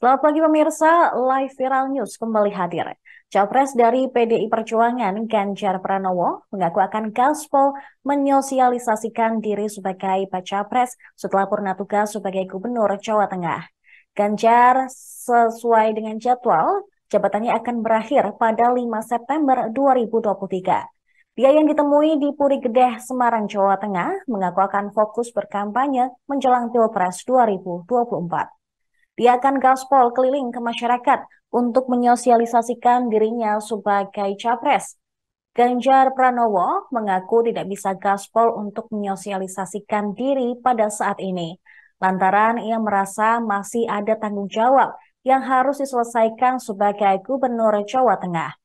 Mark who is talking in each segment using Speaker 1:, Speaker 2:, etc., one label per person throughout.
Speaker 1: Selamat pagi pemirsa, Live Viral News kembali hadir. Capres dari PDI Perjuangan Ganjar Pranowo mengaku akan gaspol menyosialisasikan diri sebagai pacapres setelah purna tugas sebagai Gubernur Jawa Tengah. Ganjar sesuai dengan jadwal, jabatannya akan berakhir pada 5 September 2023. Dia yang ditemui di Puri Gedeh, Semarang, Jawa Tengah, mengaku akan fokus berkampanye menjelang Pilpres 2024. Dia akan gaspol keliling ke masyarakat untuk menyosialisasikan dirinya sebagai capres. Ganjar Pranowo mengaku tidak bisa gaspol untuk menyosialisasikan diri pada saat ini. Lantaran ia merasa masih ada tanggung jawab yang harus diselesaikan sebagai Gubernur Jawa Tengah.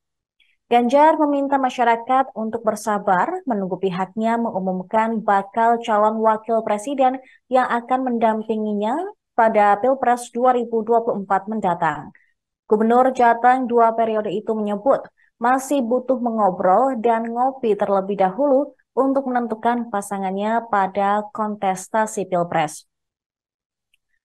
Speaker 1: Ganjar meminta masyarakat untuk bersabar menunggu pihaknya mengumumkan bakal calon wakil presiden yang akan mendampinginya pada Pilpres 2024 mendatang. Gubernur Jateng dua periode itu menyebut masih butuh mengobrol dan ngopi terlebih dahulu untuk menentukan pasangannya pada kontestasi Pilpres.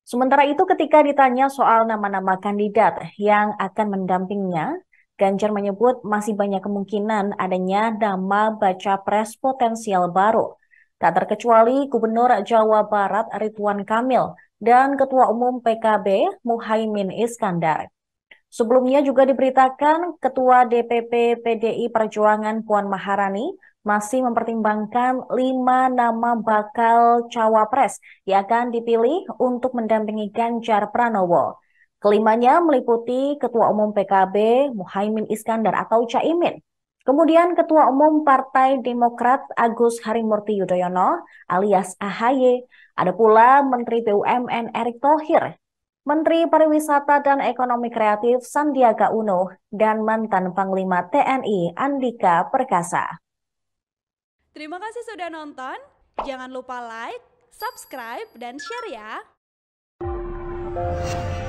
Speaker 1: Sementara itu ketika ditanya soal nama-nama kandidat yang akan mendampingnya, Ganjar menyebut masih banyak kemungkinan adanya nama baca pres potensial baru. Tak terkecuali Gubernur Jawa Barat Ridwan Kamil dan Ketua Umum PKB Muhaimin Iskandar. Sebelumnya juga diberitakan Ketua DPP PDI Perjuangan Puan Maharani masih mempertimbangkan lima nama bakal cawapres yang akan dipilih untuk mendampingi Ganjar Pranowo. Kelimanya meliputi Ketua Umum PKB Muhaimin Iskandar atau Caimin, Kemudian Ketua Umum Partai Demokrat Agus Harimurti Yudhoyono alias AHY, ada pula Menteri BUMN Erick Thohir, Menteri Pariwisata dan Ekonomi Kreatif Sandiaga Uno, dan mantan Panglima TNI Andika Perkasa. Terima kasih sudah nonton. Jangan lupa like, subscribe, dan share ya.